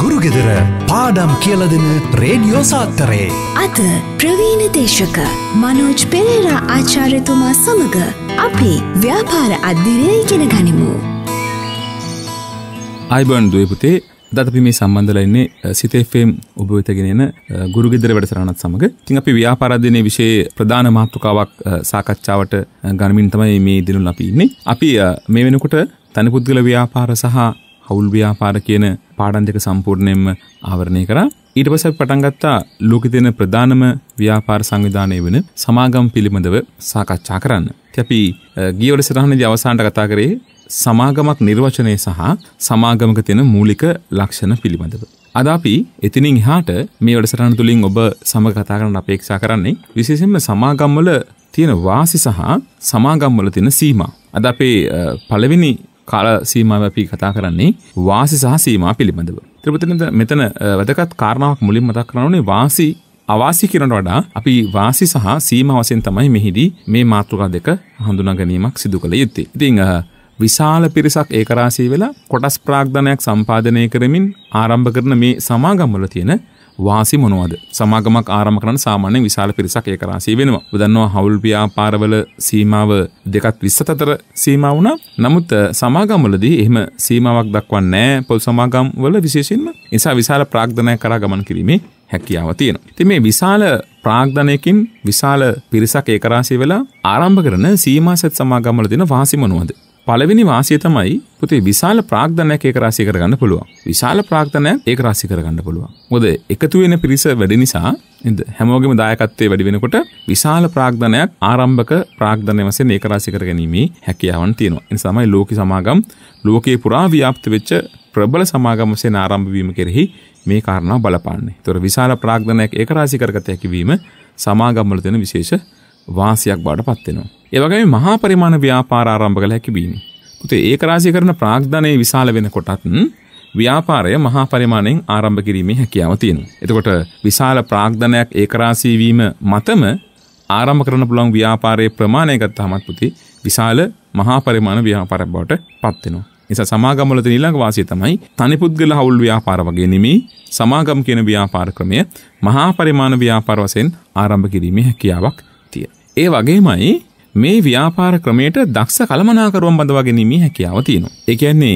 ගුරුගෙදර පාඩම් කියලදෙන රේඩියෝ සාත්තරයේ. අද ප්‍රවීණ දේශක මනෝජ් පෙරේරා ආචාර්යතුමා සමඟ අපි ව්‍යාපාර අධ්‍යරය ඉගෙන ගනිමු. අයිබන් දුවපුතේ දතපි මේ සම්බන්ධලන්නේ සිතේෆම් ඔබවෙතගෙනෙන ගුරුගෙදර වැඩසරණත් සමඟ තිං අපි ව්‍යාපාරධ්‍යනය විශේ ප්‍රධාන මාතෘකාවක් සාකච්ඡාවට ගනිමින් තමයි මේ දිනුල් අපිඉන්නේ. අපි මේ වෙනකොට තනිපුද්ගල ව්‍යාපාර සහ හවුල් ව්‍යාපාර කියන පාඩම් දෙක සම්පූර්ණයෙන්ම ආවරණය කරා. ඊට පස්සේ පටන් ගත්තා ලෝකෙ තියෙන ප්‍රධානම ව්‍යාපාර සංවිධානය වෙන සමාගම් පිළිබඳව සාකච්ඡා කරන්න. ඉතින් අපි ගිය වැඩසටහනේදී අවසානට කතා කරේ සමාගමක් නිර්වචනය සහ සමාගමක තියෙන මූලික ලක්ෂණ පිළිබඳව. අද අපි එතනින් එහාට මේ වැඩසටහන තුලින් ඔබ සමග කතා කරන්න අපේක්ෂා කරන්නේ විශේෂයෙන්ම සමාගම්වල තියෙන වාසි සහ සමාගම්වල තියෙන සීමා. අද අපේ පළවෙනි කාල සීමාව අපි කතා කරන්නේ වාසි සහ සීමා පිළිබඳව. ත්‍රිපිටකයේ මෙතන වැදගත් කාරණාවක් මුලින් මතක් කරනෝනේ වාසි අවාසි කරනට වඩා අපි වාසි සහ සීම වසයෙන් තමයි මෙහිදී මේ මාතෘකා දෙක හඳුනා ගැනීමක් සිදු කළ යුත්තේ. ඉතිං විශාල පිරිසක් ඒකරාශී වෙලා කොටස් ප්‍රාග්ධනයක් සම්පාධනය කරමින් ආරම්භ කරන මේ සමාගම්වල තියෙන වාසි මොනවද සමාගමක් ආරම කරන සාමාන්‍ය විශාල පිරිසක් ඒ කරාසී වෙනවා දන්නවා හවුල් ව්‍යාපාරවල සීමාව දෙකත් විස්සත අතර සීමා වුණා නමුත් සමාගම්වලදී එහෙම සීමාවක් දක්වන්නේ පොල් සමාගම්වල විශේෂයෙන්ම නිසා විශාල ප්‍රාග්ධනය කරා ගමන් කිරීමේ හැකියාව තියෙනවා. ඉතින් මේ විශාල ප්‍රාග්ධනයකින් විශාල පිරිසක් ඒකරාශී වෙලා ආරම්භ කරන සීමාසත් සමාගම්වල දෙන වාසි මොනවද? පළවෙනි වාසිය තමයි පුතේ විශාල ප්‍රාග්ධනයක් ඒක රාශී කරගන්න පුළුවන්. විශාල ප්‍රාග්ධනයක් ඒක රාශී කරගන්න පුළුවන්. මොකද එකතු වෙන පිරිස වැඩි නිසා නේද හැමෝගෙම දායකත්වයේ වැඩි වෙනකොට විශාල ප්‍රාග්ධනයක් ආරම්භක ප්‍රාග්ධනය වශයෙන් ඒක රාශී කරගැනීමේ හැකියාවන් තියෙනවා. ඒ නිසා තමයි ලෝක සමාගම් ලෝකේ පුරා ව්‍යාප්ත වෙච්ච ප්‍රබල සමාගම් වශයෙන් ආරම්භ වීම කෙරෙහි මේ කාරණාව බලපාන්නේ. ඒතොර විශාල ප්‍රාග්ධනයක් ඒක රාශී කරගත හැකි වීම සමාගම්වල තියෙන විශේෂ වාසියක් බවට පත් වෙනවා. ඒ වගේම මහා පරිමාණ ව්‍යාපාර ආරම්භ කළ හැකි වීම. උතේ ඒකරාශී කරන ප්‍රාග්ධනය විශාල වෙන කොටත් ව්‍යාපාරය මහා පරිමාණයෙන් ආරම්භ කිරීමේ හැකියාව තියෙනවා. එතකොට විශාල ප්‍රාග්ධනයක් ඒකරාශී වීම මතම ආරම්භ කරන්න පුළුවන් ව්‍යාපාරයේ ප්‍රමාණය ගත්තාමත් පුතේ විශාල මහා පරිමාණ ව්‍යාපාරයක් බවට පත් වෙනවා. නිසා සමාගම්වල තියෙන ඊළඟ වාසිය තමයි තනිපුද්ගල හවුල් ව්‍යාපාර වගේ නෙමෙයි සමාගම් කියන ව්‍යාපාර ක්‍රමය මහා පරිමාණ ව්‍යාපාර වශයෙන් ආරම්භ කිරීමේ හැකියාවක් තියෙනවා. ඒ වගේමයි මේ ව්‍යාපාර ක්‍රමයට දක්ෂ කළමනාකරුවන් බඳවා ගැනීමේ හැකියාව තියෙනවා. ඒ කියන්නේ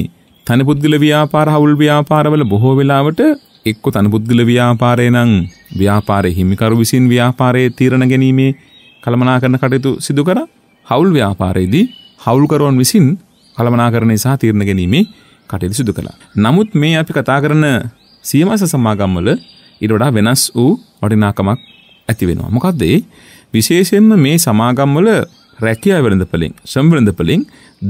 තනිපුද්ගල ව්‍යාපාර හවුල් ව්‍යාපාරවල බොහෝ වෙලාවට එක්ක තනිපුද්ගල ව්‍යාපාරය නම් ව්‍යාපාරයේ හිමිකරු විසින් ව්‍යාපාරයේ තීරණ ගැනීමේ කළමනාකරන කටයුතු සිදු කර හවුල් ව්‍යාපාරයේදී හවුල්කරුවන් විසින් කළමනාකරණය සහ තීරණ ගැනීමේ කටයුතු සිදු කළා. නමුත් මේ අපි කතා කරන සීමාස සමාගම්වල ඊට වඩා වෙනස් වූ වටිනාකමක් ඇති වෙනවා. මොකද විශේෂයෙන්ම මේ සමාගම්වල රැකියා වෙළඳපලින් ශ්‍රම වෙළඳපලින්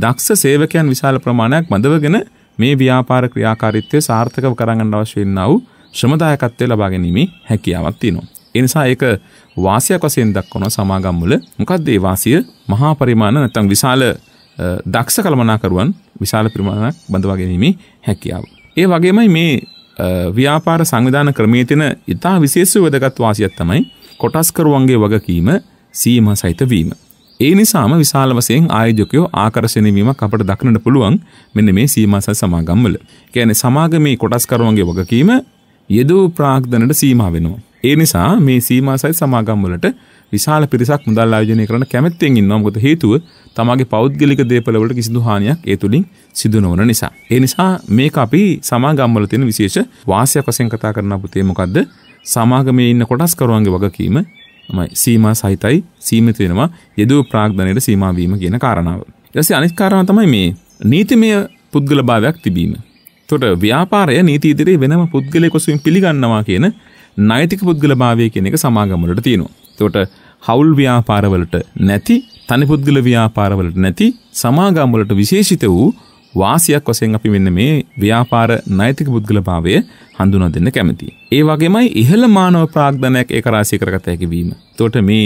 දක්ෂ සේවකයන් විශාල ප්‍රමාණයක් මදවගෙන මේ ව්‍යාපාර ක්‍රියාකාරීත්වය සාර්ථකව කරගන්න අවශ්‍ය වෙනා වූ ශ්‍රමදායකත්වය ලබා ගැනීමේ හැකියාවක් තියෙනවා. ඒ නිසා ඒක වාසියක් වශයෙන් දක්වන සමාගම් වල මොකද්ද ඒ වාසිය? මහා පරිමාණ නැත්නම් විශාල දක්ෂ කළමනාකරුවන් විශාල ප්‍රමාණයක් බඳවා ගැනීමේ හැකියාව. ඒ වගේමයි මේ ව්‍යාපාර සංවිධාන ක්‍රමයේ තියෙන ඉතා විශේෂ වැදගත් වාසියක් තමයි කොටස්කරුවන්ගේ වගකීම සීමා සහිත වීම. ඒ නිසාම විශාල වශයෙන් ආයෝජකයෝ ආකර්ෂණය වීමක් අපට දක්නට පුළුවන් මෙන්න මේ සීමාසල් සමාගම්වල. කියන්නේ සමාගමේ කොටස්කරුවන්ගේ වගකීම යෙදූ ප්‍රාග්ධනට සීමා වෙනවා. ඒ නිසා මේ සීමාසල් සමාගම්වලට විශාල පිරිසක් මුදල් ආයෝජනය කරන කැමැත්තෙන් ඉන්නවා මොකද හේතුව තමගේ පෞද්ගලික දේපල වලට කිසිදු හානියක් ඒ තුලින් සිදු නොවන නිසා. ඒ නිසා මේක අපි සමාගම්වල තියෙන විශේෂ වාසියක් වශයෙන් කතා කරන පුතේ මොකද්ද? සමාගමේ ඉන්න කොටස්කරුවන්ගේ වගකීම සීමා සහිතයි සීමිත වෙනවා යෙදුව ප්‍රාග්ධනයට සීමාවීම කියන කාරණාව. ඊටසේ අනිත් කාරණාව තමයි මේ නීතිමය පුද්ගලභාවයක් තිබීම. එතකොට ව්‍යාපාරය නීති ඉදිරියේ වෙනම පුද්ගලයෙකු සුවින් පිළිගන්නවා කියන නෛතික පුද්ගලභාවය කියන එක සමාගම් වලට තියෙනවා. එතකොට හවුල් ව්‍යාපාරවලට නැති තනි පුද්ගල ව්‍යාපාරවලට නැති සමාගම් වලට විශේෂිත වූ වාසියක් වශයෙන් අපි මෙන්න මේ ව්‍යාපාර නෛතික පුද්ගලභාවය හඳුනා දෙන්න කැමතියි. ඒ වගේමයි ඉහළ මානව ප්‍රාග්ධනයක් ඒක රාශී කරගත හැකි වීම. එතකොට මේ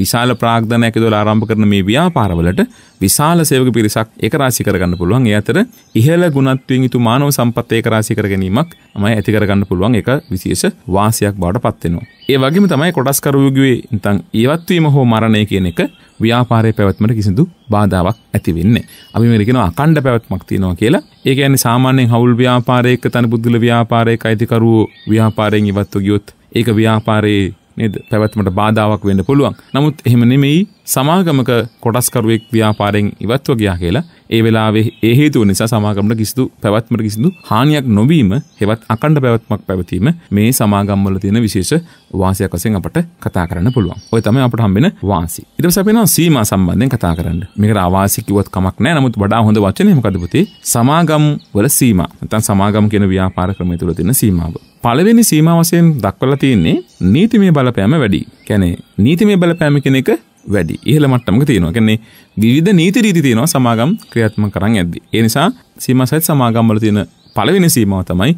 විශාල ප්‍රාග්ධනයක් ඉදලා ආරම්භ කරන මේ ව්‍යාපාරවලට විශාල සේවක පිරිසක් ඒක රාශී කරගන්න පුළුවන්. ඒ අතර ඉහළ ගුණත්වයෙන් යුතු මානව සම්පත් ඒක රාශී කර ගැනීමක් තමයි ඇති කරගන්න පුළුවන්. ඒක විශේෂ වාසියක් බවට පත් වෙනවා. ඒ වගේම තමයි කොටස්කරුවෙකුගේ නැත්නම් ඊවත්වීම හෝ මරණය කියන එක ව්‍යාපාරය පැවැත්මට කිසිදු බාධාවක් ඇතිවෙන්නේ. අපි මේකෙන අකණ්ඩ පැවැත්මක් තියෙනවා කියලා. ඒ කියන්නේ සාමාන්‍යයෙන් හවුල් ව්‍යාපාරයක තන බුද්ධිල ව්‍යාපාරයක අයිතිකරුවෝ ව්‍යාපාරයෙන් ඉවත්ව ගියොත් ඒක ව්‍යාපාරයේ නේද පැවැත්මට බාධාවක් වෙන්න පුළුවන්. නමුත් එහෙම නෙමෙයි සමාගමක කොටස්කරුවෙක් ව්‍යාපාරෙන් ඉවත්ව ගියා කියලා ඒ වෙලාවේ ඒ හේතුව නිසා සමාගමට කිසිදු පැවැත්මට කිසිදු හානියක් නොවීම හෙවත් අකණ්ඩ පැවැත්මක් පැවතීම මේ සමාගම්වල තියෙන විශේෂ වාසියක් වශයෙන් අපට කතා කරන්න පුළුවන්. ඔය තමයි අපට හම්බෙන වාසි. ඊට පස්සේ අපි යනවා සීමා සම්බන්ධයෙන් කතා කරන්න. මේකට අවාසි කිව්වත් කමක් නැහැ. නමුත් වඩා හොඳ වචනේ මොකද පුතේ? සමාගම් වල සීමා. නැත්නම් සමාගම් කියන ව්‍යාපාර ක්‍රමය තුළ තියෙන සීමාව. පළවෙනි සීමා වශයෙන් දක්වලා තියෙන්නේ නීතිමය බලපෑම වැඩි. කියන්නේ නීතිමය බලපෑම කියන එක වැඩි ඉහළ මට්ටමක තියෙනවා. කියන්නේ විවිධ නීති රීති තියෙනවා සමාගම් ක්‍රියාත්මක කරන් ඇද්දි. ඒ නිසා සීමා සහිත සමාගම් වල තියෙන පළවෙනි සීමාව තමයි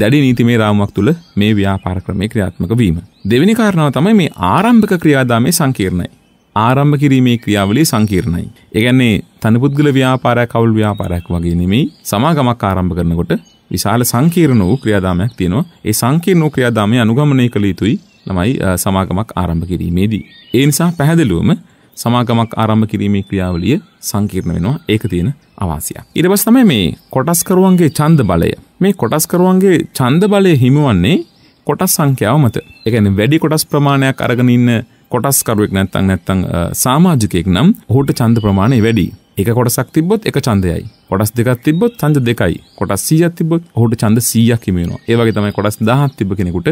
දැඩි නීතිමය රාමුවක් තුළ මේ ව්‍යාපාර ක්‍රමයේ ක්‍රියාත්මක වීම. දෙවෙනි කාරණාව තමයි මේ ආරම්භක ක්‍රියාදාමයේ සංකීර්ණයි. ආරම්භ කිරීමේ ක්‍රියාවලිය සංකීර්ණයි. ඒ කියන්නේ තනිපුද්ගල ව්‍යාපාරයක් කවුල් ව්‍යාපාරයක් වගේ නෙමෙයි සමාගමක් ආරම්භ කරනකොට විශාල සංකීර්ණ වූ ක්‍රියාදාමයක් තියෙනවා. ඒ සංකීර්ණ වූ ක්‍රියාදාමය අනුගමනය කළ යුතුයි ළමයි සමාගමක් ආරම්භ කිරීමේදී. ඒ නිසා පැහැදිලිවම සමාගමක් ආරම්භ කිරීමේ ක්‍රියාවලිය සංකීර්ණ වෙනවා ඒක තියෙන අවාසියක්. ඊට පස්සේ තමයි මේ කොටස්කරුවන්ගේ ඡන්ද බලය. මේ කොටස්කරුවන්ගේ ඡන්ද බලය හිමිවන්නේ කොටස් සංඛ්‍යාව මත. ඒ කියන්නේ වැඩි කොටස් ප්‍රමාණයක් අරගෙන ඉන්න කොටස්කරුවෙක් නැත්නම් නැත්නම් සමාජිකයෙක් නම් ඔහුට ඡන්ද ප්‍රමාණය වැඩි. එක කොටසක් තිබ්බොත් එක ඡන්දයයි. කොටස් දෙකක් තිබ්බොත් ඡන්ද දෙකයි. කොටස් 100ක් තිබ්බොත් ඔහුට ඡන්ද 100ක් හිමි වෙනවා. ඒ වගේ තමයි කොටස් 1000ක් තිබ්බ කෙනෙකුට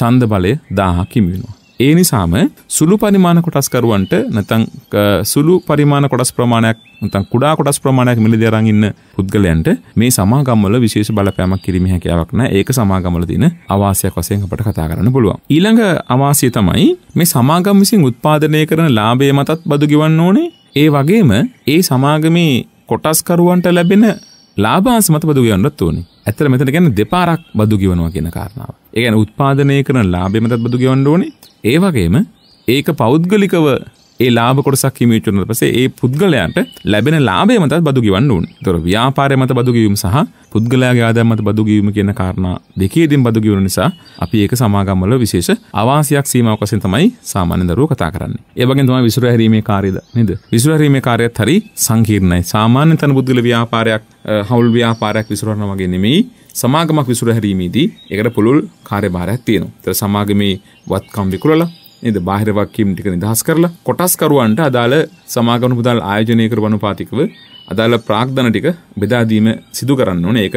චන්ද බලය දාහකිම වෙනවා. ඒ නිසාම සුළු පරිමාණ කොටස්කරුවන්ට නැතන් සුළු පරිමාණ කොටස් ප්‍රමාණයක් තන් කුඩා කොටස් ප්‍රමාණයක් මිලි දෙරන් ඉන්න පුද්ගලයන්ට මේ සමාගම්වල විශේෂ බලපෑමක් කිරීම හැකියාවක් නැහැ. ඒක සමාගම්වල තියෙන අවාසියක් වශයෙන් අපට කතා කරන්න පුළුවන්. ඊළඟ අවාසිය තමයි මේ සමාගම් විසින් උත්පාදනය කරන ලාභය මතත් බදු ගෙවන්න ඕනේ. ඒ වගේම ඒ සමාගමේ කොටස්කරුවන්ට ලැබෙන ලාබාංශ මත බදු ගෙවන්නත් ඕනේ. ඇත්තට මෙතන කියන්නේ දෙපාරක් බදු ගෙවනවා කියන කාරණාව. ඒ කියන්නේ උත්පාදනය කරන ලාභය මතත් බදු ගෙවන්න ඕනේ. ඒ වගේම ඒක පෞද්ගලිකව ඒ ලාභ කොටසක් හිමිචුනට පසේ ඒ පුද්ගලයන්ට ලැබෙන ලාබේ මතත් බදු ගවන්නුන් තොර ව්‍යාපාරය මත බදුගවීම සහ පුද්ගලයාගේ ආදමත බදුගවීම කියන කාරණා දෙකේදින් බදුගවුණු නිසා අපි ඒක සමාගම්වල විශේෂ අවාසියක් සීමාවකසින් තමයි සාමාන්‍ය දරුවෝ කතා කරන්නේ. ඒ වගේ තමයි විසුර හැරීමේ කාර්යද නේද? විසුර හැරීමේ කාර්යයත් හරි සංකීර්ණයි. සාමාන්‍ය තන පුද්ගල ව්‍යාපාරයක් හවුල් ව්‍යාපාරයක් විසුරනවා වගේ නෙමෙයි සමාගමක් විසුර හැරීමේදී ඒකට පුළුල් කාර්යභාරයක් තියෙනවා. ඒතර සමාගමේ වත්කම් විකුලලා නේද බාහිර වක්කීම් ටික නිදහස් කරලා කොටස්කරුවන්ට අදාළ සමාගම මුදල් ආයෝජනය කරවන පාතිකව අදාළ ප්‍රාග්ධන ටික බෙදා දීම සිදු කරන්න ඕනේ. ඒක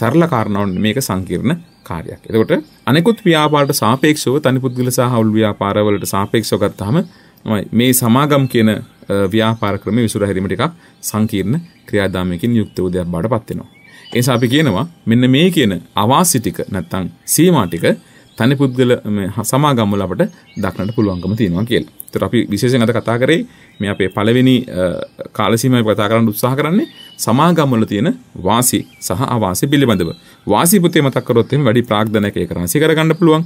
සරල කාරණාවක් මේක සංකීර්ණ කාර්යයක්. එතකොට අනෙකුත් ව්‍යාපාරට සාපේක්ෂව තනි පුද්ගල සහ හවුල් ව්‍යාපාරවලට සාපේක්ෂව ගත්තාම මේ සමාගම් කියන ව්‍යාපාර ක්‍රමය විසුර හැරීම ටිකක් සංකීර්ණ ක්‍රියාදාමයකින් යුක්ත වූ දෙයක් බඩපත් වෙනවා. ඒ නිසා අපි කියනවා මෙන්න මේ කියන අවාසි ටික නැත්තම් සීමා ටික තනි පුද්ගල සමාගම් වල අපට දක්නට පුළුවන්කම තියෙනවා කියලා. ඒතර අපි විශේෂයෙන් අද කතා කරේ මේ අපේ පළවෙනි කාල සීමාවේ කතා කරන්න උත්සාහ කරන්නේ සමාගම් වල තියෙන වාසි සහ අවාසි පිළිබඳව. වාසි පුතේ මතක් කරොත් එහෙම වැඩි ප්‍රාග්ධනයක ඒක රාශී කරගන්න පුළුවන්.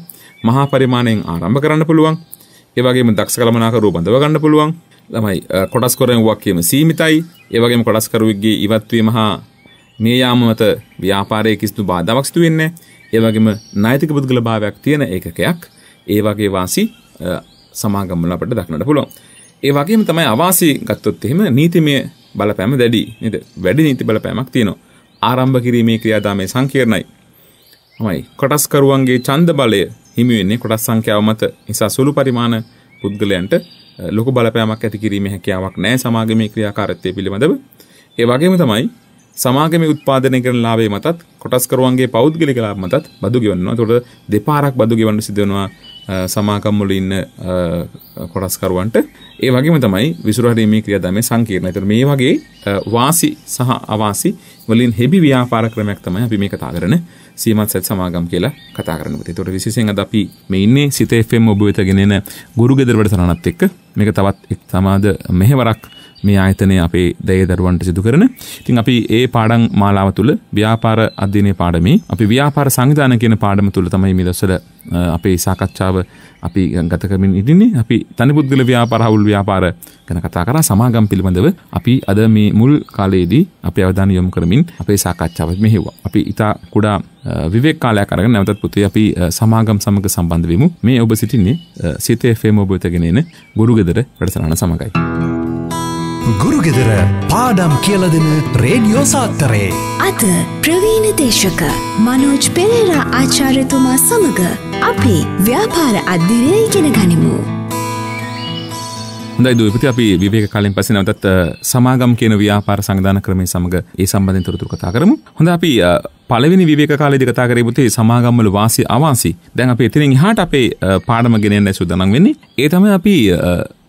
මහා පරිමාණයෙන් ආරම්භ කරන්න පුළුවන්. ඒ වගේම දක්ෂ කළමනාකරුවෝ බඳව ගන්න පුළුවන්. ළමයි කොටස් කරන වාක්‍යෙම සීමිතයි. ඒ වගේම කොටස් කරුවෙක්ගේ ඉවත්වීම හා මේ යාම මත ව්‍යාපාරයේ කිසිදු බාධාවක් සිදු වෙන්නේ නැහැ. ඒ වගේම නෛතික පුද්ගලභාවයක් තියෙන ඒකකයක් ඒ වගේ වාසි සමාගම් වල අපිට දක්නට පුළුවන්. ඒ වගේම තමයි අවාසි ගත්තොත් එහෙම නීතිමය බලපෑම දැඩි නේද? වැඩි නීති බලපෑමක් තියෙනවා. ආරම්භ කිරීමේ ක්‍රියාදාමය සංකීර්ණයි. තමයි කොටස්කරුවන්ගේ ඡන්ද බලය හිමි වෙන්නේ කොටස් සංඛ්‍යාව මත නිසා සුළු පරිමාණ පුද්ගලයන්ට ලොකු බලපෑමක් ඇති කිරීමේ හැකියාවක් නැහැ සමාගමේ ක්‍රියාකාරීත්වය පිළිබඳව. ඒ වගේම තමයි සමාගම උත්පාදනය කරන ලාභේ මතත් කොටස්කරුවන්ගේ පෞද්ගලික ලාභ මතත් බදු ගෙවනවා. ඒතකොට දෙපාරක් බදු ගෙවන්න සිදු වෙනවා සමාගම් වල ඉන්න කොටස්කරුවන්ට. ඒ වගේම තමයි විසුරුහරීමේ ක්‍රියාදාමයේ සංකීර්ණ. ඒතකොට මේ වගේ වාසි සහ අවාසි වලින් හෙබි ව්‍යාපාර ක්‍රමයක් තමයි අපි මේ කතා කරන සීමත් සත් සමාගම් කියලා කතා කරන පුතේ. ඒතකොට විශේෂයෙන් අද අපි මේ ඉන්නේ සිත FM ඔබ වෙත ගෙනෙන ගුරුගෙදර වැඩසටහනත් එක්ක මේක තවත් එක් සමාද මෙහෙවරක් මේ ආයතනය අපේ දැය දරුවන්ට සිදු කරන ඉතින් අපි ඒ පාඩම් මාලාව තුළ ව්‍යාපාර අධ්‍යයනය පාඩමේ අපි ව්‍යාපාර සංවිධාන කියන පාඩම තුළ තමයි මේ දවස්වල අපේ සාකච්ඡාව අපි ගත කරමින් ඉදින්නේ අපි තනිපුද්ගල ව්‍යාපාර හවුල් ව්‍යාපාර ගැන කතා කරා සමාගම් පිළිබඳව අපි අද මේ මුල් කාලයේදී අපේ අවධානය යොමු කරමින් අපේ සාකච්ඡාව මෙහෙව්වා. අපි ඊට කුඩා විවේක කාලයක් අරගෙන නැවතත් පුතේ අපි සමාගම් සමග සම්බන්ධ වෙමු. මේ ඔබ සිටින්නේ සිතේ FM ඔබ වෙතගෙන එන ගුරුගෙදර වැඩසටහන සමගයි. ගුරුගෙදර පාඩම් කියලදෙන රේඩියෝ සාත්තරයේ. අද ප්‍රවීණ දේශක මනෝජ් පෙරේරා ආචාර්යතුමා සමඟ අපි ව්‍යාපාර අධ්‍යරය ඉගෙන ගනිමු. හොඳයි දුවපති අපි විවේක කාලෙන් පස්සේ නැවතත් සමාගම් කියන ව්‍යාපාර සංවිධාන ක්‍රමය සමග ඒ සම්බන්ධයෙන් තොරතුරු කතා කරමු. හොඳ අපි පලවෙනි විවේක කාලෙදි කතා කරේ පුතේ සමාගම්වල වාසි අවාසි. දැන් අපි එතනින් එහාට අපේ පාඩම ගෙනෙන්න සූදානම් වෙන්නේ. ඒ තමයි අපි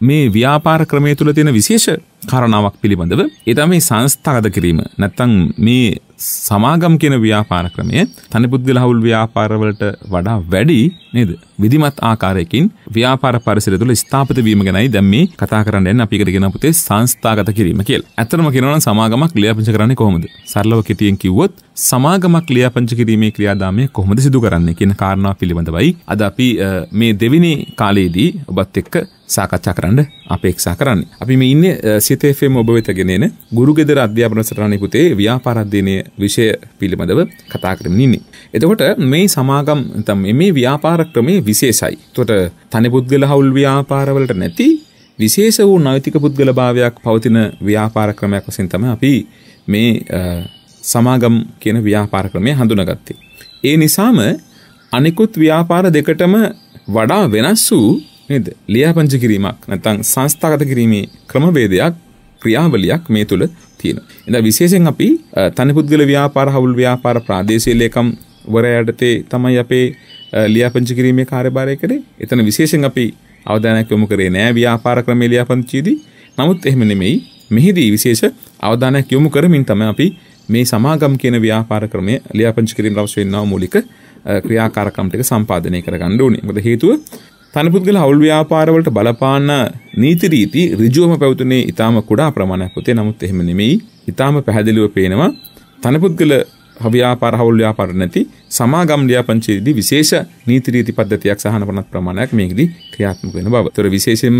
මේ ව්‍යාපාර ක්‍රමය තුළ තියෙන විශේෂ කරණාවක් පිළිබඳව එතම මේ සංස්ථාගත කිරීම නැත්තං මේ සමාගම් කියන ව්‍යාපාර ක්‍රමය තනිපුද්ගල හවුල් ව්‍යාපාරවලට වඩා වැඩි නේද විධිමත් ආකාරයකින් ව්‍යාපාර පරිසර තුළ ස්ථාපිත වීම ගැනයි දැන් මේ කතා කරන්න යන්නේ අපි එකට කියන පුතේ සංස්ථාගත කිරීම කියලා. ඇත්තටම කියනවා නම් සමාගමක් ලියාපදිංචි කරන්නේ කොහොමද? සරලව කෙටියෙන් කිව්වොත් සමාගමක් ලියාපදිංචි කිරීමේ ක්‍රියාදාමය කොහොමද සිදු කරන්නේ කියන කාරණාව පිළිබඳවයි අද අපි මේ දෙවෙනි කාලයේදී ඔබත් එක්ක සාකච්ඡා කරන්න අපේක්ෂා කරන්න. අපි මේ ඉන්නේ සිතේෆම් ඔබ වෙත ගෙනෙන ගුරුගෙදර අධ්‍යාපන සටහන පුතේ ව්‍යාපාර අධ්‍යයනය විෂය පිළිබඳව කතා කරමින් ඉන්නේ. එතකොට මේ සමාගම් නැත්නම් මේ ව්‍යාපාර ක්‍රමයේ විශේෂයි. එතකොට තනි පුද්ගල හවුල් ව්‍යාපාරවලට නැති විශේෂ වූ නෛතික පුද්ගල භාවයක් පවතින ව්‍යාපාර ක්‍රමයක් වශයෙන් තමයි අපි මේ සමාගම් කියන ව්‍යාපාර ක්‍රමය හඳුනාගත්තේ. ඒ නිසාම අනිකුත් ව්‍යාපාර දෙකටම වඩා වෙනස් වූ නේද? ලියාපංච කිරීමක් නැත්නම් සංස්ථාගත කිරීමේ ක්‍රමවේදයක් ක්‍රියාවලියක් මේ තුළ තියෙනවා. එඳා විශේෂයෙන් අපි තනි පුද්ගල ව්‍යාපාර හවුල් ව්‍යාපාර ප්‍රාදේශීය ලේකම් වරයටතේ තමයි අපේ ලියාපංච කිරීමේ කාර්යභාරය කරේ. එතන විශේෂයෙන් අපි අවධානයක් යොමු කරේ නෑ ව්‍යාපාර ක්‍රමේ ලියාපදිංචිදී. නමුත් එහෙම නෙමෙයි. මෙහිදී විශේෂ අවධානයක් යොමු කරමින් තමයි අපි මේ සමාගම් කියන ව්‍යාපාර ක්‍රමය ලියාපදිංචි කිරීම අවශ්‍ය වෙනා මූලික ක්‍රියාකාරකම් ටික සම්පාදනය කරගන්න ඕනේ. මොකද හේතුව තනිපුද්ගල හවුල් ව්‍යාපාරවලට බලපාන නීති රීති ඍජුවම පැවතුනේ ඊටාම කුඩා ප්‍රමාණයක් පුතේ. නමුත් එහෙම නෙමෙයි. ඊටාම පැහැදිලිව පේනවා තනිපුද්ගල ව්‍යාපාර හවුල් ව්‍යාපාර නැති සමාගම් ලියාපදිංචියේදී විශේෂ නීති රීති පද්ධතියක් සහනපනත් ප්‍රමාණයක් මේකෙදී ක්‍රියාත්මක වෙන බව. ඒතර විශේෂයෙන්ම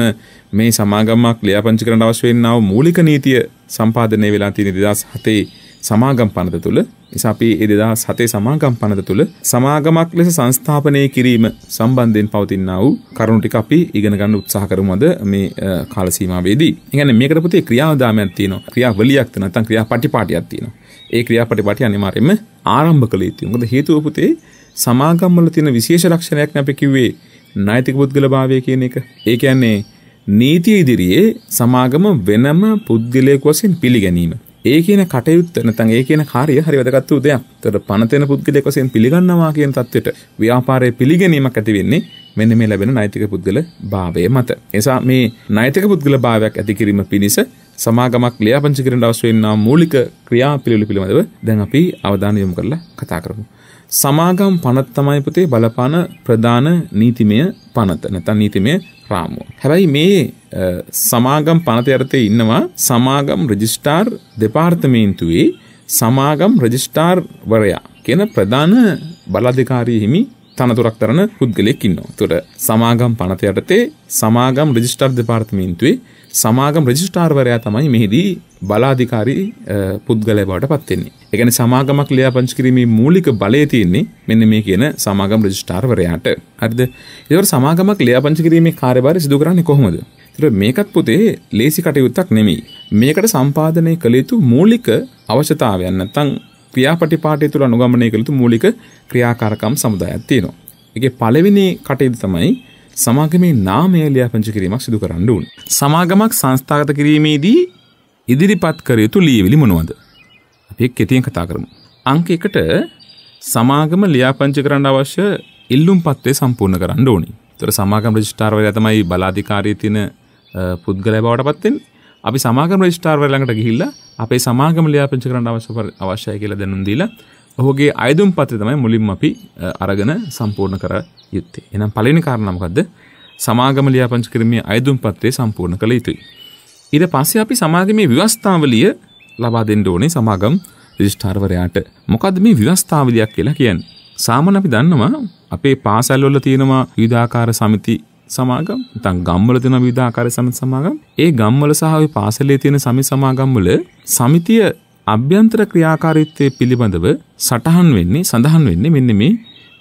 මේ සමාගමක් ලියාපදිංචි කරන්න අවශ්‍ය වෙන්නා වූ මූලික නීතිය සම්පාදනය වෙලා තියෙන 2007 සමාගම් පනත තුළ නිසා අපි ඒ දෙදහස් හතේ සමාගම් පනත තුළ සමාගමක් ලෙස සංස්ථාපනය කිරීම සම්බන්ධයෙන් පවතිනා වූ කරුණු ටික අපි ඉගෙන ගන්න උත්සාහ කරමු අද මේ කාල සීමාවේදී. ඒ කියන්නේ මේකට පුතේ ක්‍රියාදාමයක් තියෙනවා. ක්‍රියාවලියක් තියෙනවා. නැත්නම් ක්‍රියාපටිපාටියක් තියෙනවා. ඒ ක්‍රියාපටිපාටි අනිවාර්යයෙන්ම ආරම්භ කළ යුතුයි. මොකද හේතුව පුතේ සමාගම් වල තියෙන විශේෂ ලක්ෂණයක් නේ අපි කිව්වේ නෛතික පුද්ගලභාවය කියන එක. ඒ කියන්නේ නීතිය ඉදිරියේ සමාගම වෙනම පුද්ගලයෙකු වශයෙන් පිළිගැනීම. ඒ කියන කටයුත්ත නැත්නම් ඒ කියන කාර්ය හරි වැදගත් වූ දෙයක්. ඒතර පනතෙන පුද්ගලයෙක් වශයෙන් පිළිගන්නවා කියන தത്വෙට ව්‍යාපාරයේ පිළිගැනීමක් ඇති වෙන්නේ මෙන්න මේ ලැබෙන නෛතික පුද්ගල භාවය මත. එසා මේ නෛතික පුද්ගල භාවයක් ඇති කිරීම පිණිස සමාගමක් ලියාපදිංචි කරන්න අවශ්‍ය වෙනා මූලික ක්‍රියාපිළිවෙළ පිළිබඳව දැන් අපි අවධානය යොමු කරලා කතා කරමු. සමාගම් පනත තමයි පුතේ බලපාන ප්‍රධාන නීතිමය පනත නැත්නම් නීතිමය රාමුව. හැබැයි මේ සමාගම් පනත යටතේ ඉන්නවා සමාගම් රෙජිස්ට්‍රාර් දෙපාර්තමේන්තුවේ සමාගම් රෙජිස්ට්‍රාර් වරයා කියන ප්‍රධාන බලාධිකාරී හිමි තනතුරක් දරන පුද්ගලයෙක් ඉන්නවා. එතකොට සමාගම් පනත යටතේ සමාගම් රෙජිස්ටර් දෙපාර්තමේන්තුවේ සමාගම් රෙජිස්ටාර්වරයා තමයි මෙහිදී බලාධිකාරී පුද්ගලය බවට පත් වෙන්නේ. ඒ කියන්නේ සමාගමක් ලියාපදිංචි කිරීමේ මූලික බලය තියෙන්නේ මෙන්න මේ කියන සමාගම් රෙජිස්ටාර්වරයාට. හරිද? ඒකවල සමාගමක් ලියාපදිංචි කිරීමේ කාර්යභාරය සිදු කරන්නේ කොහොමද? ඒතර මේකත් පුතේ ලේසි කටයුත්තක් නෙමෙයි. මේකට සම්පාදනය කළ යුතු මූලික අවශ්‍යතාවයන් නැත්නම් ක්‍රියාපටිපාටය තුළ අනුගමනය කළ යුතු මූලික ක්‍රියාකාරකම් සමුදායක් තියෙනවා. ඒකේ පළවෙනි කටයුතු තමයි සමාගමේ නාමය ලියාපදිංචි කිරීමක් සිදු කරන්න ඕන. සමාගමක් සංස්ථාගත කිරීමේදී ඉදිරිපත් කර යුතු ලියවිලි මොනවද? අපි එක් කෙටියෙන් කතා කරමු. අංක 1ට සමාගම ලියාපදිංචි කරන්න අවශ්‍ය ඉල්ලුම් පත්‍රය සම්පූර්ණ කරන්න ඕනේ. ඒතර සමාගම රෙජිස්ට්‍රාර්වරයා තමයි බලාධිකාරී තියෙන පුද්ගලයා බවට පත් වෙන්නේ. අපි සමාගම රජිස්ටාර්වර් ළඟට ගිහිල්ලා අපේ සමාගම ලියාපදිංචි කරන්න අවශ්‍ය අවශ්‍යයි කියලා දැනුම් දීලා ඔහුගේ අයදුම් පත්‍රය තමයි මුලින්ම අපි අරගෙන සම්පූර්ණ කර යුත්තේ. එහෙනම් පළවෙනි කාරණා මොකද්ද? සමාගම ලියාපදිංචි කිරීමේ අයදුම් පත්‍රය සම්පූර්ණ කළ යුතුයි. ඊට පස්සේ අපි සමාගමේ ව්‍යවස්ථාවලිය ලබා දෙන්න ඕනේ සමාගම් රජිස්ටාර්වරයාට. මොකද්ද මේ ව්‍යවස්ථාවලියක් කියලා කියන්නේ? සාමාන්‍ය අපි දන්නවා අපේ පාසල්වල තියෙනවා විවිධාකාර සමිති සමාගම් නැත්නම් ගම්වල තියෙන විවිධාකාරයේ සමිති සමාගම් ඒ ගම්වල සහ ওই පාසලේ තියෙන සමිති සමාගම් වල සමිතිය අභ්‍යන්තර ක්‍රියාකාරීත්වය පිළිබඳව සටහන් වෙන්නේ සඳහන් වෙන්නේ මෙන්න මේ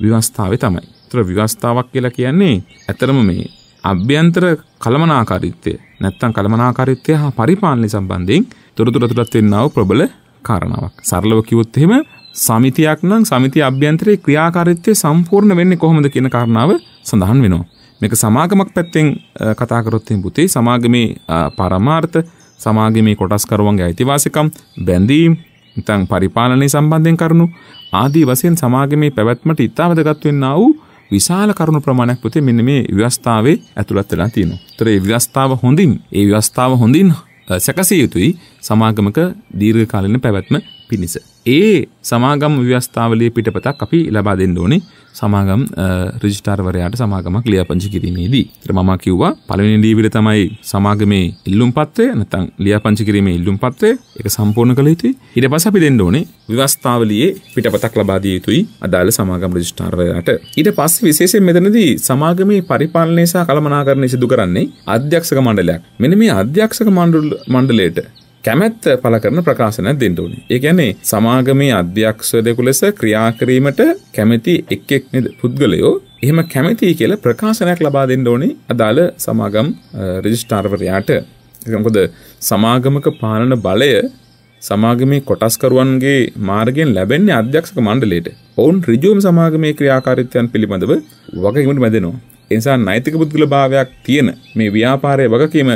විවස්ථාවේ තමයි. ඒතර විවස්ථාවක් කියලා කියන්නේ ඇතරම මේ අභ්‍යන්තර කළමනාකාරීත්වය නැත්තම් කළමනාකාරීත්වය හා පරිපාලනය සම්බන්ධයෙන් තොරතුරු ඇතුළත් වෙන්නා වූ ප්‍රබල කාරණාවක්. සරලව කිව්වොත් එහෙම සමිතියක් නම් සමිතිය අභ්‍යන්තරයේ ක්‍රියාකාරීත්වය සම්පූර්ණ වෙන්නේ කොහොමද කියන කාරණාව සඳහන් වෙනවා. මේක සමාගමක් පැත්තෙන් කතා කරොත් පුතේ සමාගමේ පරමාර්ථ සමාගමේ කොටස්කරුවන්ගේ අයිතිවාසිකම් බැඳීම් නැත්නම් පරිපාලනය සම්බන්ධයෙන් කරුණු ආදී වශයෙන් සමාගමේ පැවැත්මට ඉතා වැදගත් වෙන්නා වූ විශාල කරුණු ප්‍රමාණයක් පුතේ මෙන්න මේ ව්‍යවස්ථාවේ ඇතුළත් වෙලා තියෙනවා. ඒතර මේ ව්‍යවස්ථාව හොඳින්, මේ ව්‍යවස්ථාව හොඳින් සැකසිය යුතුයි සමාගමක දීර්ඝ කාලීන පැවැත්ම පිණිස. ඒ සමාගම් ව්‍යවස්ථාවලයේ පිටපතක් අපි ලබා දෙන්න ඕනේ සමාගම් රෙජිස්ටාර්වරයාට සමාගමක් ලියාපදිංචි කිරීමේදී. ඒතර මම කිව්වා පළවෙනි දීවිර තමයි සමාගමේ ඉල්ලුම් පත්‍රය නැත්නම් ලියාපදිංචි කිරීමේ ඉල්ලුම් පත්‍රය. ඒක සම්පූර්ණ කළ යුතුයි. ඊට පස්සේ අපි දෙන්න ඕනේ ව්‍යවස්ථාවලියේ පිටපතක් ලබා දිය යුතුයි අදාළ සමාගම් රෙජිස්ටාර්වරයාට. ඊට පස්සේ විශේෂයෙන් මෙතනදී සමාගමේ පරිපාලනය සහ කළමනාකරණය සිදු කරන්නේ අධ්‍යක්ෂක මණ්ඩලයක්. මෙන්න මේ අධ්‍යක්ෂක මණ්ඩලයට කැමැත්ත පළ කරන ප්‍රකාශන දෙන්න ඕනේ. ඒ කියන්නේ සමාගමේ අධ්‍යක්ෂකයෙකු ලෙස ක්‍රියා කිරීමට කැමැති එක් එක් නේද පුද්ගලයෝ එහෙම කැමැති කියලා ප්‍රකාශනයක් ලබා දෙන්න ඕනේ අදාළ සමාගම් රෙජිස්ට්‍රාර්වරයාට. මොකද සමාගමක පාලන බලය සමාගමේ කොටස්කරුවන්ගේ මාර්ගයෙන් ලැබෙන්නේ අධ්‍යක්ෂක මණ්ඩලයට. ඔවුන් ඍජුවම සමාගමේ ක්‍රියාකාරීත්වයන් පිළිබඳව වගකීමට මැදෙනවා. ඒ නිසා නෛතික පුද්ගලභාවයක් තියෙන මේ ව්‍යාපාරයේ වගකීම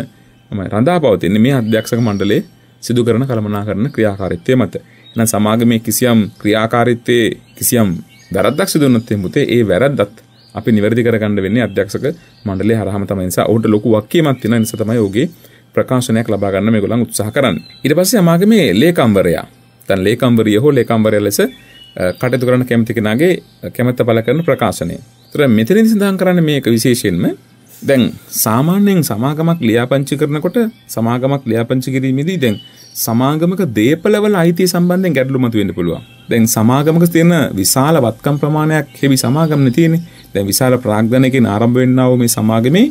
තමයි රඳා පවතින්නේ මේ අධ්‍යක්ෂක මණ්ඩලයේ සිදු කරන කළමනාකරන ක්‍රියාකාරීත්වය මත. එහෙනම් සමාගමේ කිසියම් ක්‍රියාකාරීත්වයේ කිසියම් වැරද්දක් සිදු වුණොත් එමුතේ ඒ වැරද්දත් අපි නිවැරදි කරගන්න වෙන්නේ අධ්‍යක්ෂක මණ්ඩලය හරහාම තමයි. නිසා ඔහුට ලොකු වක්කීමක් තියෙන නිසා තමයි ඔහුගේ ප්‍රකාශනයක් ලබා ගන්න මේගොල්ලන් උත්සාහ කරන්නේ. ඊට පස්සේ සමාගමේ ලේකම්වරයා දැන් ලේකම්වරිය හෝ ලේකම්වරය ලෙස කටයුතු කරන කැමති කෙනාගේ කැමැත්ත පළ කරන ප්‍රකාශනය. ඒතර මෙතනදී සඳහන් කරන්නේ මේක විශේෂයෙන්ම දැන් සාමාන්‍යයෙන් සමාගමක් ලියාපංචි කරනකොට සමාගමක් ලියාපංචි කිරීමේදී දැන් සමාගමක දේපලවල අයිතිය සම්බන්ධයෙන් ගැටලු මතුවෙන්න පුළුවන්. දැන් සමාගමක තියෙන විශාල වත්කම් ප්‍රමාණයක් හෙවි සමාගමනේ තියෙන්නේ. දැන් විශාල ප්‍රාග්ධනයකින් ආරම්භ වෙන්නා වූ මේ සමාගමේ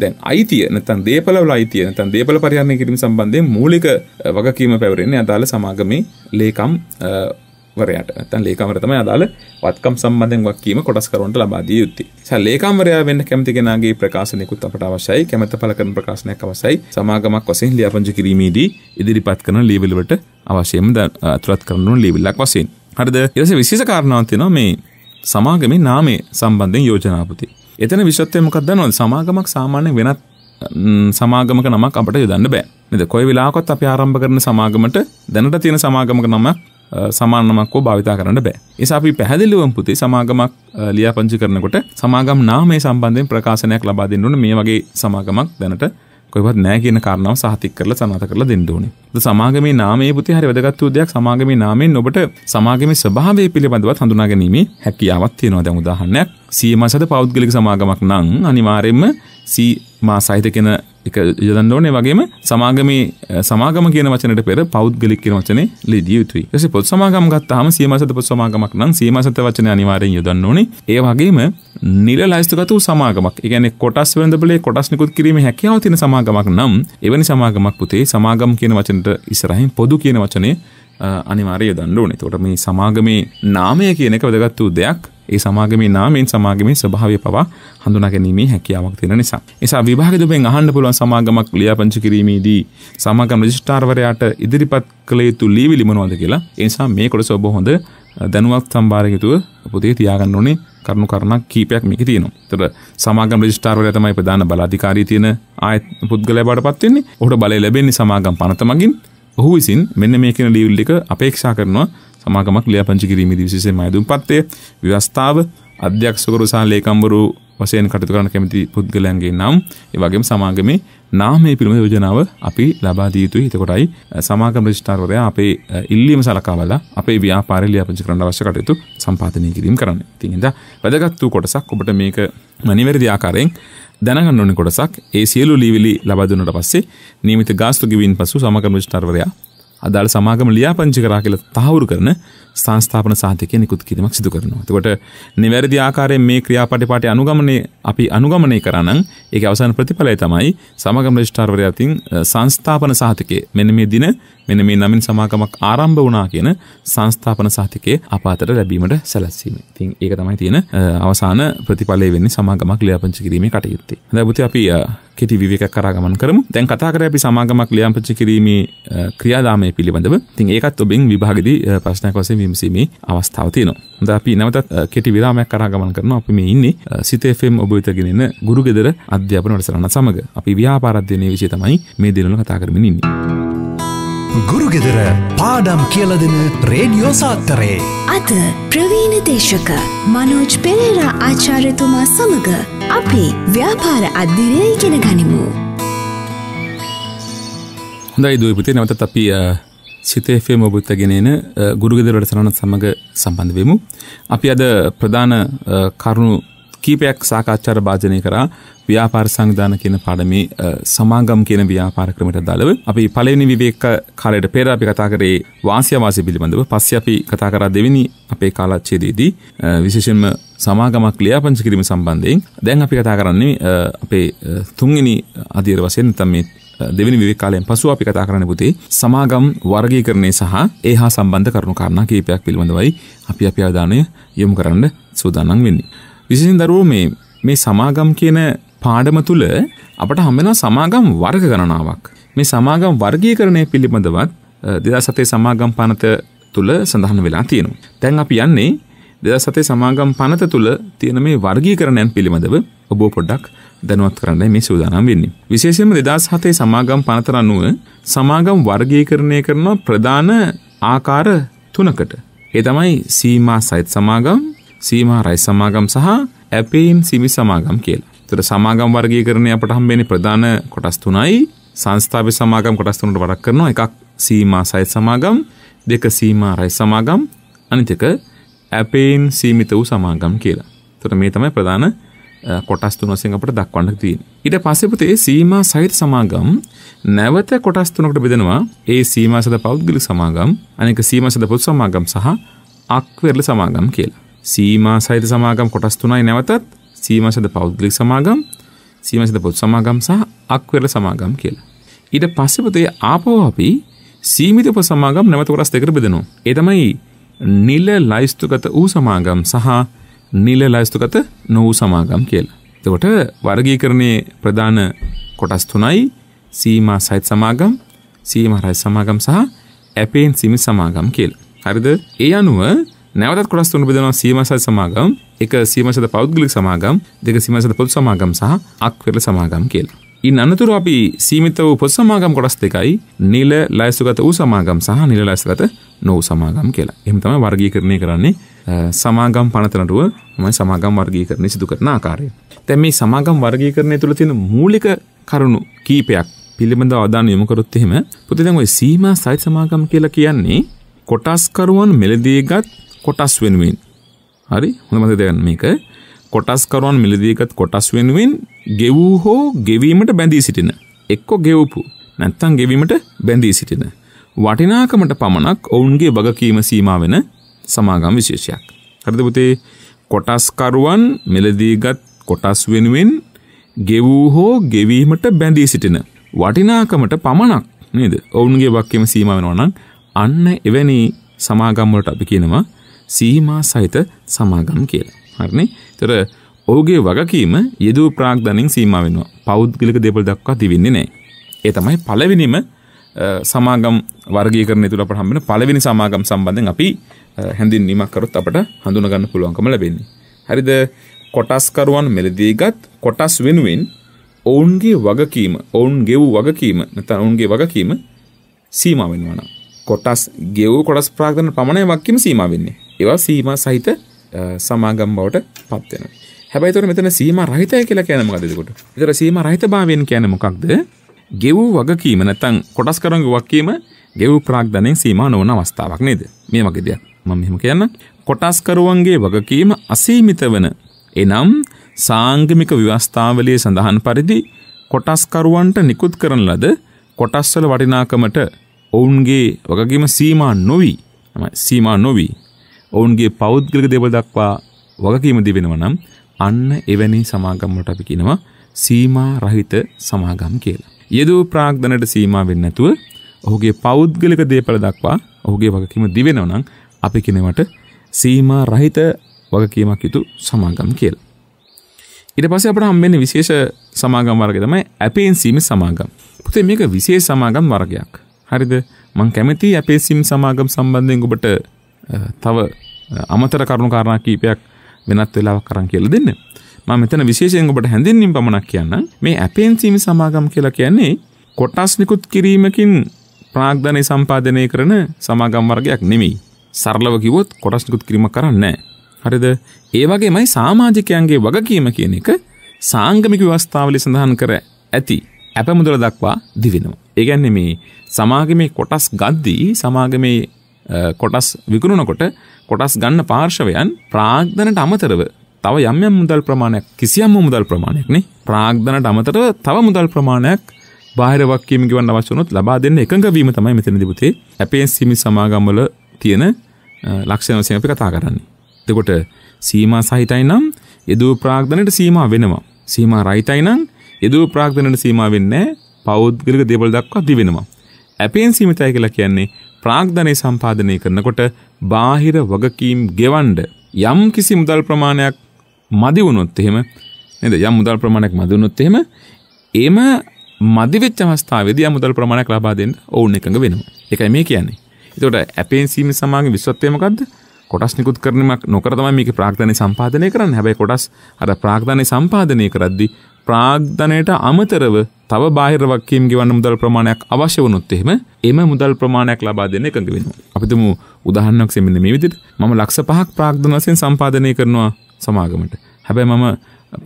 දැන් අයිතිය නැත්නම් දේපලවල අයිතිය නැත්නම් දේපල පරිහරණය කිරීම සම්බන්ධයෙන් මූලික වගකීම පැවරෙන්නේ අදාළ සමාගමේ ලේකම් ලේකම්වරයට ඇතන් ලේකමරතම අදාළ වත්කම් සම්බන්ධෙන් වක්කීම කොටස්කරුවන්ට ලබාදිය යුත්තේ. ස ලේකම්වරයා වෙන්න කැමතිගෙනගේ ප්‍රකාශනයකුත් අපට අවශ්‍යයි කැමත පල කරන ප්‍රකාශනයක් අවසයි සමාගමක් වසෙන් ලියාපංච කිරීමේදී ඉදිරිපත් කරන ලේවලවට අවශ්‍යම ද අතුරත් කරනු ලේවිල්ලක් වසයෙන්. හරිද එස විශේෂ කාරණාවතිනවා මේ සමාගමේ නාමේ සම්බන්ධෙන් යෝජනාපති. එතන විශ්වත්වය මොකක්ද නොද සමාගමක් සාමාන්‍ය වෙනත් සමාගමක නමක් අපට යොදන්න බෑ මෙද කොයි වෙලාකොත් අපි ආරම්භ කරන සමාගමට දැනට තියෙන සමාගමක නම සමානමක්කෝ භාවිතා කරන්න බෑ. එසා අපි පැහැදිලිවම් පුති සමාගමක් ලියාපංචි කරනකොට සමාගම් නාමය සම්බන්ධයෙන් ප්‍රකාශනයක් ලබා දෙන්න ඕනේ මේ වගේ සමාගමක් දැනට කොහෙවත් නැහැ කියන කාරණාව සහතික කරලා සනාථ කරලා දෙන්න ඕනේ. ද සමාගමේ නාමයේ පුති හරි වැදගත් වූ දෙයක් සමාගමේ නාමයෙන් ඔබට සමාගමේ ස්වභාවය පිළිබඳව හඳුනා ගැනීමේ හැකියාවක් තියෙනවා. දැන් උදාහරණයක් CMS හද පෞද්ගලික සමාගමක් නම් අනිවාර්යයෙන්ම සී මා සහිත කෙන එක යදන්න ඕනේ වගේම සමාගමේ සමාගම කියන වචනට පෙර පෞද්ගලික කියන වචනේ ලිදිය යුතුයි. ඊටසේ පොත් සමාගම් ගත්තාම සීමාසත පොත් සමාගමක් නම් සීමාසත වචනේ අනිවාර්යෙන් යොදන්න ඕනේ. ඒ වගේම නිල ලයිස්තුගත වූ සමාගමක්. ඒ කියන්නේ කොටස් වෙනදබලේ කොටස් නිකුත් කිරීමේ හැකියාව තියෙන සමාගමක් නම් එවැනි සමාගමක් පුතේ සමාගම් කියන වචනට ඉස්සරහින් පොදු කියන වචනේ අනිවාර්යයෙන් යොදන්න ඕනේ. ඒකට මේ සමාගමේ නාමය කියන එක වැදගත් වූ දෙයක්. ඒ සමාගමේ නාමයෙන් සමාගමේ ස්වභාවය පවා හඳුනා ගැනීමේ හැකියාවක් තියෙන නිසා. එසා විභාග දෙකෙන් අහන්න පුළුවන් සමාගමක් ලියාපදිංචි කිරීමේදී සමාගම රෙජිස්ට්‍රාර්වරයාට ඉදිරිපත් කළ යුතු ලියවිලි මොනවද කියලා ඒ නිසා මේ කොටස ඔබ හොඳ දැනුවත් සම්භාරයකතුව පොතේ තියාගන්න ඕනේ කරුණු කරණක් කීපයක් මේකේ තියෙනවා. ඒතර සමාගම් රෙජිස්ට්‍රාර්වරයා තමයි ප්‍රධාන බලාධිකාරී තියෙන ආයත් පුද්ගලයා බවට පත් වෙන්නේ. ඔහුට බලය ලැබෙන්නේ සමාගම් පනත මගින්. ඔහු විසින් මෙන්න මේ කියන ලියවිලි ටික අපේක්ෂා කරනවා සමාගමක් ලියාපංචි කිරීමේදී විශේෂයෙන්ම අයදුම්පත්ය ව්‍යවස්ථාව අධ්‍යක්ෂකවරු සහ ලේකම්වරු වශයෙන් කටයුතු කරන්න කැමති පුද්ගලයන්ගේ නම් ඒ වගේම සමාගමේ නාමය පිළිබඳ යෝජනාව අපි ලබා දිය යුතුයි. එතකොටයි සමාගම රෙජිස්ට්‍රාර්වරයා අපේ ඉල්ලීම සලකා බලලා අපේ ව්‍යාපාරය ලියාපදිංචි කරන්න අවශ්‍ය කටයුතු සම්පාදනය කිරීම කරන්නේ. ඉතින් එදා වැදගත් වූ කොටසක් ඔබට මේක නිවැරදි ආකාරයෙන් දැනගන්න ඕනේ කොටසක්. ඒ සියලු ලිවිලි ලබා දුන්නාට පස්සේ නියමිත ගාස්තු ගෙවීමෙන් පසු සමාගම රෙජිස්ට්‍රාර්වරයා අදාළ සමාගම ලියාපංචි කරා කියලා තහවුරු කරන සංස්ථාපන සාහිතකය නිකුත් කිරීමක් සිදු කරනවා. එතකොට නිවැරදි ආකාරයෙන් මේ ක්‍රියාපටිපාටි අනුගමනය අපි අනුගමනය කරනනම් ඒකේ අවසාන ප්‍රතිඵලය තමයි සමාගම රෙජිස්ට්‍රාර්වරයා අතින් සංස්ථාපන සාහිතකයේ මෙන්න මේ දින මෙන්න මේ නමින් සමාගමක් ආරම්භ වුණා කියන සංස්ථාපන සාහිතකයේ අපාතට ලැබීමට සැලැස්වීම. ඉතින් ඒක තමයි තියෙන අවසාන ප්‍රතිඵලය වෙන්නේ සමාගමක් ලියාපදිංචි කිරීමේ කටයුත්තේ. හොඳයි පුතේ අපි කෙටි විවේකයක් කරා ගමන් කරමු. දැන් කතා කරේ අපි සමාගමක් ලියාපදිංචි කිරීමේ ක්‍රියාදාමය පිළිබඳව. ඉතින් ඒකත් ඔබෙන් විභාගෙදී ප්‍රශ්නයක් වශයෙන් විමසීමේ අවස්ථාව තියෙනවා. හොඳ අපි නැවතත් කෙටි විරාමයක් කරා ගමන් කරනවා. අපි මේ ඉන්නේ සිත FM ඔබ වෙත ගෙනෙන ගුරුගෙදර අධ්‍යාපන වැඩසටහන සමග. අපි ව්‍යාපාර අධ්‍යයනයේ විෂය තමයි මේ දිනවල කතා කරමින් ඉන්නේ. ගුරුගෙදර පාඩම් කියලා දෙන රේඩියෝ සාත්තරේ අද ප්‍රවීණ දේශක මනෝජ් පෙරේරා ආචාර්යතුමා සමග අපි ව්‍යාපාර අධ්‍යයනය ඉගෙන ගනිමු. හොඳයි දුවේ පුතේ නැවතත් අපි සිතේෆේ ඔබුත් ගෙනෙන ගුරුගෙදරට සනනත් සමඟ සම්බන්ධ වෙමු. අපි අද ප්‍රධාන කරුණු කීපයක් සාකච්ඡාර භාජනය කරා ව්‍යාපාර සංවිධාන කියන පාඩමේ සමාගම් කියන ව්‍යාපාර ක්‍රමයට අදාළව අපි පළවෙනි විවේක කාලයට පෙර අපි කතා කරේ වාසිය වාසි පිළිබඳව පස්සේ අපි කතා කරා දෙවෙනි අපේ කාලච්ඡේදයේදී විශේෂයෙන්ම සමාගමක් ලියාපදිංචි කිරීම සම්බන්ධයෙන් දැන් අපි කතා කරන්නේ අපේ තුන්වෙනි අධීර වශයෙන් නැත්නම් මේ දෙවනි විවේක කාලයෙන් පසු අපි කතා කරන්න පුතේ සමාගම් වර්ගීකරණය සහ ඒ හා සම්බන්ධ කරුණු කාරණා කීපයක් පිළිබඳවයි අපි අපේ අවධානය යොමු කරන්න සූදානම් වෙන්නේ. විශේෂයෙන් දරුවෝ මේ මේ සමාගම් කියන පාඩම තුල අපට හම්බෙන සමාගම් වර්ග ගණනාවක්. මේ සමාගම් වර්ගීකරණය පිළිබඳවත් 2007 සමාගම් පනත තුල සඳහන් වෙලා තියෙනවා. දැන් අපි යන්නේ 2007 සමාගම් පනත තුල තියෙන මේ වර්ගීකරණයන් පිළිබඳව ඔබ පොඩ්ඩක් දැනුවත් කරන්නයි මේ සූදානම් වෙන්නේ. විශේෂයෙන්ම 2007 සමාගම් පනතර අනුව සමාගම් වර්ගීකරණය කරන ප්‍රධාන ආකාර තුනකට. ඒ තමයි සීමා සහිත සමාගම්, සීමා රහිත සමාගම් සහ ඇපීම් සීමි සමාගම් කියලා. ඒතර සමාගම් වර්ගීකරණය අපට හම්බෙන්නේ ප්‍රධාන කොටස් තුනයි. සංස්ථාපිත සමාගම් කොටස් තුනකට වඩා කරනවා. එකක් සීමා සහිත සමාගම්, දෙක සීමා රහිත සමාගම්, අනිත් එක ඇපීම් සීමිත වූ සමාගම් කියලා. ඒතර මේ තමයි ප්‍රධාන කොටස් තුන වශයෙන් අපට දක්වන්න තියෙනවා. ඊට පස්සේ පුතේ සීමා සහිත සමාගම් නැවත කොටස් තුනකට බෙදෙනවා. ඒ සීමා සද පෞද්ගලික සමාගම්, අනෙක සීමා සද පොදු සමාගම් සහ අක්වර්ල සමාගම් කියලා. සීමා සහිත සමාගම් කොටස් තුනයි නැවතත් සීමා සද පෞද්ගලික සමාගම්, සීමා සද පොදු සමාගම් සහ අක්වර්ල සමාගම් කියලා. ඊට පස්සේ පුතේ ආපහු අපි සීමිත පොදු සමාගම් නැවත කොටස් දෙකකට බෙදෙනවා. ඒ තමයි නිල ලයිස්තුගත වූ සමාගම් සහ නිල ලයිස්තුගත නොවූ සමාගම් කියලා. එතකොට වර්ගීකරණයේ ප්‍රධාන කොටස් තුනයි සීමා සහිත සමාගම්, සීමා රහිත සමාගම් සහ ඇපේන් සීමිත සමාගම් කියලා. හරිද? ඒ අනුව නැවතත් කොටස් තුන බෙදනවා සීමා සහිත සමාගම්, එක සීමා සහිත පෞද්ගලික සමාගම්, දෙක සීමා සහිත පොදු සමාගම් සහ අක්විරල සමාගම් කියලා. ඉන් අනතුරු අපි සීමිත වූ පොත් සමාගම් කොටස් දෙකයි නිල ලයිස්තුගත වූ සමාගම් සහ නිල ලයිස්තුගත නොවූ සමාගම් කියලා. එහෙම තමයි වර්ගීකරණය කරන්නේ සමාගම් පනතනටුව මයි සමාගම් වර්ගීකරණය සිදු කරන ආකාරය. තැන් මේ සමාගම් වර්ගීකරණය තුළ තියෙන මූලික කරුණු කීපයක් පිළිබඳව අවධානය යොමු කරොත් එහෙම පුතේ ওই සීමා සහිත සමාගම් කියලා කියන්නේ කොටස්කරුවන් මෙලදීගත් කොටස් වෙනුවෙන්. හරි හොඳ මතක තියාගන්න මේක. කොටස්කරුවන් මෙලදීගත් කොටස් වෙනුවෙන් ගෙවූ හෝ ගෙවීමට බැඳී සිටින එක්ක ගෙවපු නැත්නම් ගෙවීමට බැඳී සිටින වටිනාකමට පමණක් ඔවුන්ගේ වගකීම සීමා වෙන සමාගම් විශේෂයක්. හරිද පුතේ? කොටස්කරුවන් මෙලදීගත් කොටස් වෙනුවෙන් ගෙවූ හෝ ගෙවීමට බැඳී සිටින වටිනාකමට පමණක් නේද? ඔවුන්ගේ වාක්‍යෙම සීමා වෙනවා නම් අන්න එවැනි සමාගම් වලට අපි කියනවා සීමා සහිත සමාගම් කියලා. හරිනේ? ඒතර ඔහුගේ වගකීම යෙදූ ප්‍රාග්ධනින් සීමා වෙනවා. පෞද්ගලික දේපල දක්වා දිවෙන්නේ නැහැ. ඒ තමයි පළවෙනිම සමාගම් වර්ගීකරණය තුළ අපට හම්බෙන පළවෙනි සමාගම් සම්බන්ධයෙන් අපි හැඳින්වීමක් කරොත් අපට හඳුනා ගන්න පුළුවන්කම ලැබෙන්නේ. හරිද? කොටස්කරුවන් මෙලදීගත් කොටස් වෙනුවෙන් ඔවුන්ගේ වගකීම, ඔවුන් ගෙවූ වගකීම නැත්නම් ඔවුන්ගේ වගකීම සීමා වෙනවා නම් කොටස් ගෙවූ කොටස් ප්‍රාග්ධන පමණයි වගකීම සීමා වෙන්නේ. ඒවා සීමා සහිත සමාගම් බවට පත් වෙනවා. හැබැයි ඒතර මෙතන සීමා රහිතයි කියලා කියන්නේ මොකද එතකොට? ඒතර සීමා රහිත භාවයෙන් කියන්නේ මොකක්ද? ගෙවූ වගකීම නැත්නම් කොටස් කරන වගකීම ගෙවූ ප්‍රාග්ධනෙන් සීමා නොවන අවස්ථාවක් නේද? මේ වගේ දෙයක්. මම මෙහෙම කියන්න. කොටස්කරුවන්ගේ වගකීම අසීමිත වන එනම් සාංගමික ව්‍යවස්ථාවලිය සඳහන් පරිදි කොටස්කරුවන්ට නිකුත් කරන ලද කොටස්වල වටිනාකමට ඔවුන්ගේ වගකීම සීමා නොවි සීමා නොවි ඔවුන්ගේ පෞද්ගලික දේවල් දක්වා වගකීම දිවෙනවා නම් අන්න එවැනි සමාගම් වලට අපි කියනවා සීමා රහිත සමාගම් කියලා. යෙදූ ප්‍රාග්ධනට සීමා වෙන්නේ නැතුව ඔහුගේ පෞද්ගලික දේපල දක්වා ඔහුගේ වගකීම දිවෙනවා නම් අපි කියනවට සීමා රහිත වගකීමක් යුතු සමාගම් කියලා. ඊට පස්සේ අපිට හම්බෙන්නේ විශේෂ සමාගම් වර්ගය තමයි ඇපේන්සීම සමාගම්. පුතේ මේක විශේෂ සමාගම් වර්ගයක්. හරිද? මම කැමතියි ඇපේන්සීම සමාගම් සම්බන්ධයෙන් ඔබට තව අමතර කරුණු කාරණා කීපයක් වෙනත් වෙලාවක් අරන් කියලා දෙන්න. මම මෙතන විශේෂයෙන් ඔබට හැඳින්වීම පමණක් කියන්න මේ ඇපෙන්සීම සමාගම් කියලා කියන්නේ කොටස් නිකුත් කිරීමකින් ප්‍රාග්ධනය සම්පාදනය කරන සමාගම් වර්ගයක් නෙමෙයි. සරලව කිව්වොත් කොටස් නිකුත් කිරීම කරන්නේ හරිද? ඒ වගේමයි සමාජිකයන්ගේ වගකීම කියන එක සාංගමික ව්‍යවස්ථාවල සඳහන් කර ඇති ඇප මුදල දක්වා දිවෙනවා. ඒ කියන්නේ මේ සමාගමේ කොටස් ගද්දී සමාගමේ කොටස් විකුණනකොට කොටස් ගන්න පාර්ශවයන් ප්‍රාග්ධනට අමතරව තව යම් යම් මුදල් ප්‍රමාණයක් කිසියම්ම මුදල් ප්‍රමාණයක් නේ ප්‍රාග්ධනට අමතරව තව මුදල් ප්‍රමාණයක් බාහිර වක්කීම ගෙවන්න අවශ්‍ය වුණොත් ලබා දෙන්න එකඟ වීම තමයි මෙතනදී පුතේ අපේ සීමි සමාගම්වල තියෙන ලක්ෂණ වශයෙන් අපි කතා කරන්නේ. එතකොට සීමා සහිතයි නම් යදූ ප්‍රාග්ධනයට සීමා වෙනවා. සීමා රහිතයි නම් යදූ ප්‍රාග්ධනයට සීමා වෙන්නේ පෞද්ගලික දේවල් දක්වා දි වෙනවා. අපෙන් සීමිතයි කියලා කියන්නේ ප්‍රාග්ධනය සම්පාදනය කරනකොට බාහිර වගකීම් ගෙවන්න යම් කිසි මුදල් ප්‍රමාණයක් මදිවුණොත් එහෙම නේද යම් මුදල් ප්‍රමාණයක් මදිවුණොත් එහෙම ඒම මදිවෙච්ච අවස්ථාවේදී යම් මුදල් ප්‍රමාණයක් ලබා දෙන්න ඔවුන් එකඟ වෙනවා. ඒකයි මේ කියන්නේ. එතකොට ඇපේන්සීම සමාගම විශ්වත්වය මොකද්ද? කොටස් නිකුත් කිරීමක් නොකර තමයි මේකේ ප්‍රාග්ධනය සම්පාදනය කරන්නේ. හැබැයි කොටස් අර ප්‍රාග්ධනය සම්පාදනය කරද්දී ප්‍රාග්ධනයට අමතරව තව බාහිර වක්කීම් ගෙවන්න මුදල් ප්‍රමාණයක් අවශ්‍ය වුණොත් එහෙම එම මුදල් ප්‍රමාණයක් ලබා දෙන්න එකඟ වෙනවා. අපි තුමු උදාහරණයක් සෙමින්න මේ විදිහට මම ලක්ෂ 5ක් ප්‍රාග්ධන වශයෙන් සම්පාදනය කරනවා සමාගමට. හැබැයි මම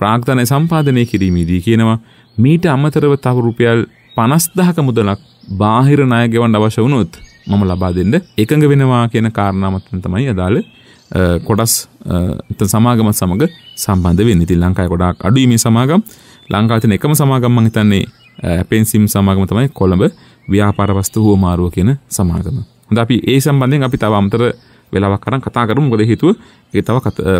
ප්‍රාග්ධනය සම්පාදනය කිරීමේදී කියනවා මීට අමතරව තව රුපියල් 50000ක මුදලක් බාහිර ණය ගෙවන්න අවශ්‍ය වුණොත් මම ලබා දෙන්න එකඟ වෙනවා කියන කාරණා මත තමයි අදාළ කොටස් සමාගමත් සමග සම්බන්ධ වෙන්න. ඉතින් ලංකාවේ ගොඩාක් අඩුයි මේ සමාගම්. ලංකාවේ තියෙන එකම සමාගම් මම හිතන්නේ පෙන්සිම් සමාගම තමයි කොළඹ ව්‍යාපාර වස්තු හුවමාරුව කියන සමාගම. හොඳ අපි ඒ සම්බන්ධයෙන් අපි තව අමතර වෙලාවක් අරන් කතා කරමු. මොකද හේතුව ඒ තව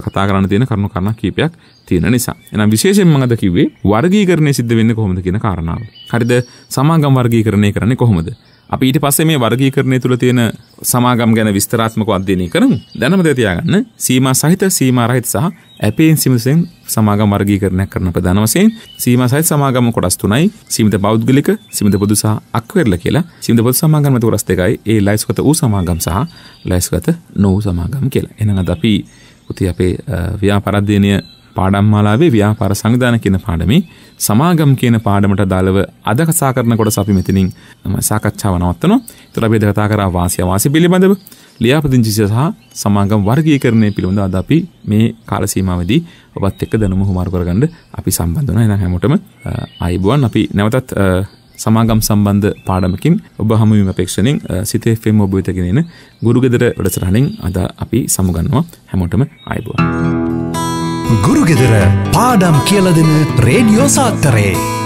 කතා කරන්න තියෙන කරුණු කාරණා කීපයක් තියෙන නිසා. එහෙනම් විශේෂයෙන්ම මම අද කිව්වේ වර්ගීකරණය සිද්ධ වෙන්නේ කොහොමද කියන කාරණාව. හරිද? සමාගම් වර්ගීකරණය කරන්නේ කොහොමද? අප ඊට පස්සේ මේ වර්ගීකරණය තුළ තියෙන සමාගම් ගැන විස්තරාත්මක අධ්‍යයනය කරමු. දැනමද තියාගන්න සීමා සහිත සීමා රහිත සහ ඇපේන් සිමසෙන් සමාගම් වර්ගීකරණයක් කරන ප්‍රධාන වශයෙන් සීමා සහිත සමාගම් කොටස් තුනයි. සීමිත පෞද්ගලික, සීමිත පොදු සහ අක්වැරල කියලා. සීමිත පොදු සමාගම් මත කොටස් දෙකයි. ඒ ලයිස්ගත වූ සමාගම් සහ ලයිස්ගත නො වූ සමාගම් කියලා. එහෙනම් අද අපි පුතේ අපේ ව්‍යාපාර අධ්‍යයනය පාඩම්මාලාවේ ව්‍යාපාර සංවිධාන කියන පාඩමේ සමාගම් කියන පාඩමට අදාළව අද කතා කරන කොටස අපි මෙතනින් සාකච්ඡාව නවත්තනවා. ඒතර අපි අද කතා කරා වාසිය වාසි පිළිබඳව ලියාපදිංචි සහ සමාගම් වර්ගීකරණය පිළිබඳව අද අපි මේ කාල සීමාවේදී ඔබත් එක්ක දැනුම හුමාරු කරගන්න අපි සම්බන්ධ වෙනවා. එහෙනම් හැමෝටම ආයිබුවන් අපි නැවතත් සමාගම් සම්බන්ධ පාඩමකින් ඔබ හමුවීම අපේක්ෂණින් සිතේ ෆෙම් ඔබ වෙත ගෙනෙන ගුරුගෙදර වැඩසටහනින් අද අපි සමුගන්නවා හැමෝටම ආයිබුවන්. ගුරුගෙදර පාඩම් කියලදෙන රේඩියෝ සාත්තරේ.